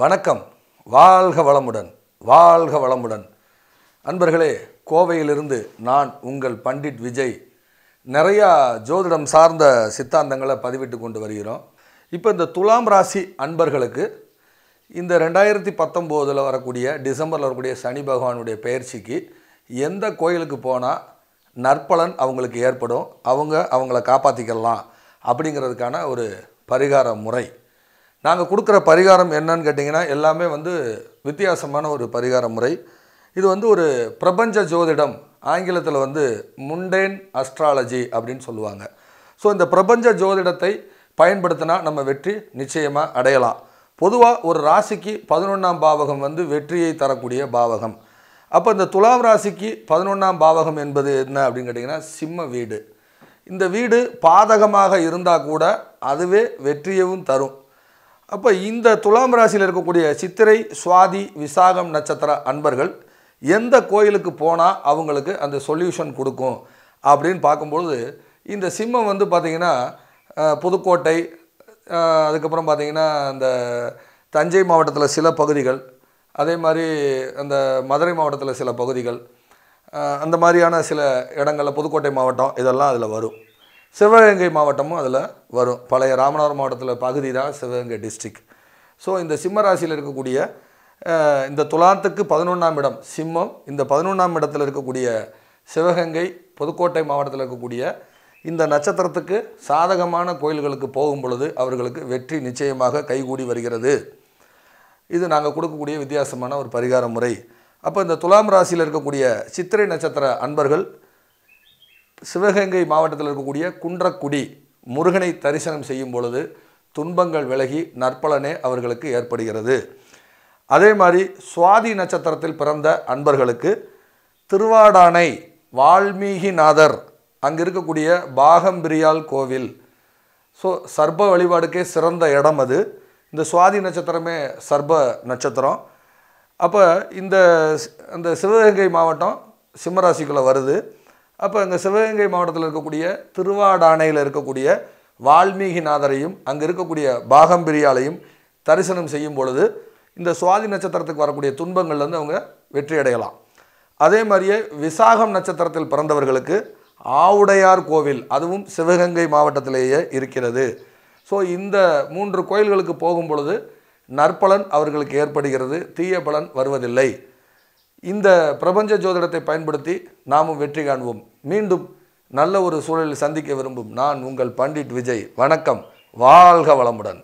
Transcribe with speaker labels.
Speaker 1: வணக்கம் வாழ்க வளமுடன் வாழ்க வளமுடன் அன்பர்களே கோவையிலிருந்து நான் உங்கள் பண்டிட் விஜய் நிறையா ஜோதிடம் சார்ந்த சித்தாந்தங்களை பதிவிட்டு கொண்டு வருகிறோம் இப்போ இந்த துலாம் ராசி அன்பர்களுக்கு இந்த ரெண்டாயிரத்தி பத்தொம்போதில் வரக்கூடிய டிசம்பரில் வரக்கூடிய சனி பகவானுடைய பயிற்சிக்கு எந்த கோயிலுக்கு போனால் நற்பலன் அவங்களுக்கு ஏற்படும் அவங்க அவங்கள காப்பாற்றிக்கலாம் அப்படிங்கிறதுக்கான ஒரு பரிகார முறை நாங்கள் கொடுக்குற பரிகாரம் என்னன்னு கேட்டிங்கன்னா எல்லாமே வந்து வித்தியாசமான ஒரு பரிகார முறை இது வந்து ஒரு பிரபஞ்ச ஜோதிடம் ஆங்கிலத்தில் வந்து முண்டேன் அஸ்ட்ராலஜி அப்படின்னு சொல்லுவாங்க ஸோ இந்த பிரபஞ்ச ஜோதிடத்தை பயன்படுத்தினா நம்ம வெற்றி நிச்சயமாக அடையலாம் பொதுவாக ஒரு ராசிக்கு பதினொன்றாம் பாவகம் வந்து வெற்றியை தரக்கூடிய பாவகம் அப்போ இந்த துலாம் ராசிக்கு பதினொன்றாம் பாவகம் என்பது என்ன அப்படின்னு கேட்டிங்கன்னா சிம்ம வீடு இந்த வீடு பாதகமாக இருந்தால் கூட அதுவே வெற்றியவும் தரும் அப்போ இந்த துலாம் ராசியில் இருக்கக்கூடிய சித்திரை சுவாதி விசாகம் நட்சத்திர அன்பர்கள் எந்த கோயிலுக்கு போனால் அவங்களுக்கு அந்த சொல்யூஷன் கொடுக்கும் அப்படின்னு பார்க்கும்பொழுது இந்த சிம்மம் வந்து பார்த்திங்கன்னா புதுக்கோட்டை அதுக்கப்புறம் பார்த்திங்கன்னா அந்த தஞ்சை மாவட்டத்தில் சில பகுதிகள் அதே மாதிரி அந்த மதுரை மாவட்டத்தில் சில பகுதிகள் அந்த மாதிரியான சில இடங்களில் புதுக்கோட்டை மாவட்டம் இதெல்லாம் அதில் வரும் சிவகங்கை மாவட்டமும் அதில் வரும் பழைய ராமநாதபுரம் மாவட்டத்தில் பகுதி தான் சிவகங்கை டிஸ்ட்ரிக் ஸோ இந்த சிம்ம ராசியில் இருக்கக்கூடிய இந்த துலாத்துக்கு பதினொன்றாம் இடம் சிம்மம் இந்த பதினொன்றாம் இடத்தில் இருக்கக்கூடிய சிவகங்கை புதுக்கோட்டை மாவட்டத்தில் இருக்கக்கூடிய இந்த நட்சத்திரத்துக்கு சாதகமான கோயில்களுக்கு போகும் பொழுது அவர்களுக்கு வெற்றி நிச்சயமாக கைகூடி வருகிறது இது நாங்கள் கொடுக்கக்கூடிய வித்தியாசமான ஒரு பரிகார முறை அப்போ இந்த துலாம் ராசியில் இருக்கக்கூடிய சித்திரை நட்சத்திர அன்பர்கள் சிவகங்கை மாவட்டத்தில் இருக்கக்கூடிய குன்றக்குடி முருகனை தரிசனம் செய்யும் பொழுது துன்பங்கள் விலகி நற்பலனே அவர்களுக்கு ஏற்படுகிறது அதே மாதிரி சுவாதி நட்சத்திரத்தில் பிறந்த அன்பர்களுக்கு திருவாடானை வால்மீகிநாதர் அங்கே இருக்கக்கூடிய பாகம்பிரியால் கோவில் ஸோ சர்ப வழிபாடுக்கே சிறந்த இடம் அது இந்த சுவாதி நட்சத்திரமே சர்ப நட்சத்திரம் அப்போ இந்த அந்த சிவகங்கை மாவட்டம் சிம்மராசிக்குள்ளே வருது அப்போ இங்கே சிவகங்கை மாவட்டத்தில் இருக்கக்கூடிய திருவாடானையில் இருக்கக்கூடிய வால்மீகிநாதரையும் அங்கே இருக்கக்கூடிய பாகம்பிரியாலையும் தரிசனம் செய்யும் பொழுது இந்த சுவாதி நட்சத்திரத்துக்கு வரக்கூடிய துன்பங்கள்லேருந்து அவங்க வெற்றி அடையலாம் அதே மாதிரியே விசாகம் நட்சத்திரத்தில் பிறந்தவர்களுக்கு ஆவுடையார் கோவில் அதுவும் சிவகங்கை மாவட்டத்திலேயே இருக்கிறது ஸோ இந்த மூன்று கோயில்களுக்கு போகும் பொழுது நற்பலன் அவர்களுக்கு ஏற்படுகிறது தீய பலன் வருவதில்லை இந்த பிரபஞ்ச ஜோதிடத்தை பயன்படுத்தி நாமும் வெற்றி காண்போம் மீண்டும் நல்ல ஒரு சூழலில் சந்திக்க விரும்பும் நான் உங்கள் பண்டிட் விஜய் வணக்கம் வாழ்க வளமுடன்